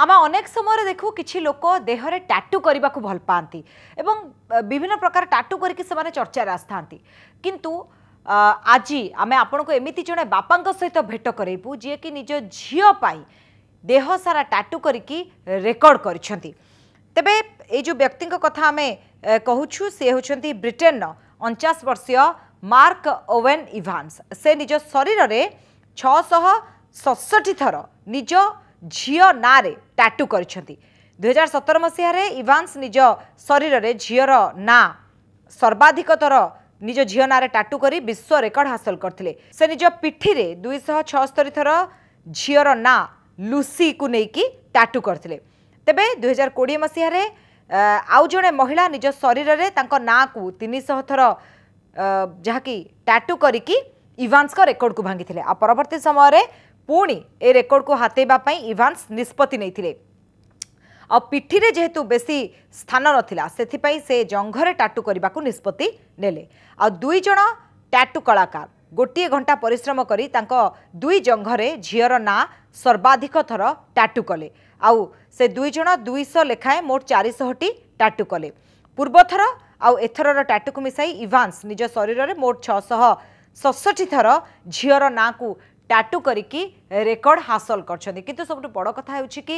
आम अनेक समय देखू कि लोक देहर टाटू करने को भल पाती विभिन्न प्रकार टाटू करके चर्चा आसता कि आज आम आपण को एमती जड़े बापा सहित भेट करूँ जी कि निज झीपाई देह सारा टाटू करकर्ड कर तेरे ये व्यक्ति कथा आम कहूँ सी हूँ ब्रिटेन अणचाश वर्षीय मार्क ओवेन इभांस से निज शरीर छःशह सतसठी थर निज़ ଝିଅ ନାଁରେ ଟାଟୁ କରିଛନ୍ତି ଦୁଇହଜାର ସତର ମସିହାରେ ଇଭାନ୍ସ ନିଜ ଶରୀରରେ ଝିଅର ନାଁ ସର୍ବାଧିକ ଥର ନିଜ ଝିଅ ନାଁରେ ଟାଟୁ କରି ବିଶ୍ୱ ରେକର୍ଡ ହାସଲ କରିଥିଲେ ସେ ନିଜ ପିଠିରେ ଦୁଇଶହ ଛଅସ୍ତରୀ ଥର ଝିଅର ନାଁ ଲୁସିକୁ ନେଇକି ଟାଟୁ କରିଥିଲେ ତେବେ ଦୁଇହଜାର କୋଡ଼ିଏ ମସିହାରେ ଆଉ ଜଣେ ମହିଳା ନିଜ ଶରୀରରେ ତାଙ୍କ ନାଁକୁ ତିନିଶହ ଥର ଯାହାକି ଟାଟୁ କରିକି ଇଭାନ୍ସଙ୍କ ରେକର୍ଡକୁ ଭାଙ୍ଗିଥିଲେ ଆଉ ପରବର୍ତ୍ତୀ ସମୟରେ ପୁଣି ଏ ରେକର୍ଡକୁ ହାତେଇବା ପାଇଁ ଇଭାନ୍ସ ନିଷ୍ପତ୍ତି ନେଇଥିଲେ ଆଉ ପିଠିରେ ଯେହେତୁ ବେଶୀ ସ୍ଥାନ ନଥିଲା ସେଥିପାଇଁ ସେ ଜଙ୍ଘରେ ଟାଟୁ କରିବାକୁ ନିଷ୍ପତ୍ତି ନେଲେ ଆଉ ଦୁଇ ଜଣ ଟାଟୁ କଳାକାର ଗୋଟିଏ ଘଣ୍ଟା ପରିଶ୍ରମ କରି ତାଙ୍କ ଦୁଇ ଜଙ୍ଘରେ ଝିଅର ନାଁ ସର୍ବାଧିକ ଥର ଟାଟୁ କଲେ ଆଉ ସେ ଦୁଇ ଜଣ ଦୁଇଶହ ଲେଖାଏଁ ମୋଟ ଚାରିଶହଟି ଟାଟୁ କଲେ ପୂର୍ବଥର ଆଉ ଏଥରର ଟାଟୁକୁ ମିଶାଇ ଇଭାନ୍ସ ନିଜ ଶରୀରରେ ମୋଟ ଛଅଶହ ଷଷଠି ଥର ଝିଅର ନାଁକୁ ଟାଟୁ କରିକି ରେକର୍ଡ ହାସଲ କରିଛନ୍ତି କିନ୍ତୁ ସବୁଠୁ ବଡ଼ କଥା ହେଉଛି କି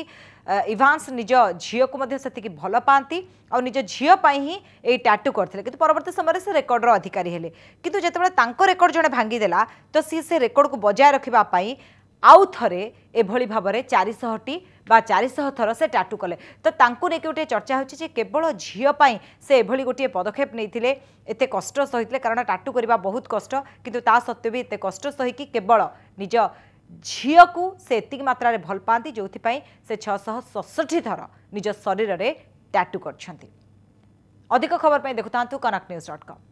ଇଭାନ୍ସ ନିଜ ଝିଅକୁ ମଧ୍ୟ ସେତିକି ଭଲ ପାଆନ୍ତି ଆଉ ନିଜ ଝିଅ ପାଇଁ ହିଁ ଏଇ ଟାଟୁ କରିଥିଲେ କିନ୍ତୁ ପରବର୍ତ୍ତୀ ସମୟରେ ସେ ରେକର୍ଡର ଅଧିକାରୀ ହେଲେ କିନ୍ତୁ ଯେତେବେଳେ ତାଙ୍କ ରେକର୍ଡ ଜଣେ ଭାଙ୍ଗିଦେଲା ତ ସିଏ ସେ ରେକର୍ଡକୁ ବଜାୟ ରଖିବା ପାଇଁ ଆଉ ଥରେ ଏଭଳି ଭାବରେ ଚାରିଶହଟି ବା ଚାରିଶହ ଥର ସେ ଟାଟୁ କଲେ ତ ତାଙ୍କୁ ନେଇକି ଗୋଟିଏ ଚର୍ଚ୍ଚା ହେଉଛି ଯେ କେବଳ ଝିଅ ପାଇଁ ସେ ଏଭଳି ଗୋଟିଏ ପଦକ୍ଷେପ ନେଇଥିଲେ ଏତେ କଷ୍ଟ ସହିଥିଲେ କାରଣ ଟାଟୁ କରିବା ବହୁତ କଷ୍ଟ କିନ୍ତୁ ତା ସତ୍ତ୍ୱେ ବି ଏତେ କଷ୍ଟ ସହିକି କେବଳ ନିଜ ଝିଅକୁ ସେ ଏତିକି ମାତ୍ରାରେ ଭଲ ପାଆନ୍ତି ଯେଉଁଥିପାଇଁ ସେ ଛଅଶହ ଷଷଠି ଥର ନିଜ ଶରୀରରେ ଟାଟୁ କରିଛନ୍ତି ଅଧିକ ଖବର ପାଇଁ ଦେଖୁଥାନ୍ତୁ କନକ୍ ନ୍ୟୁଜ୍ ଡଟ୍ କମ୍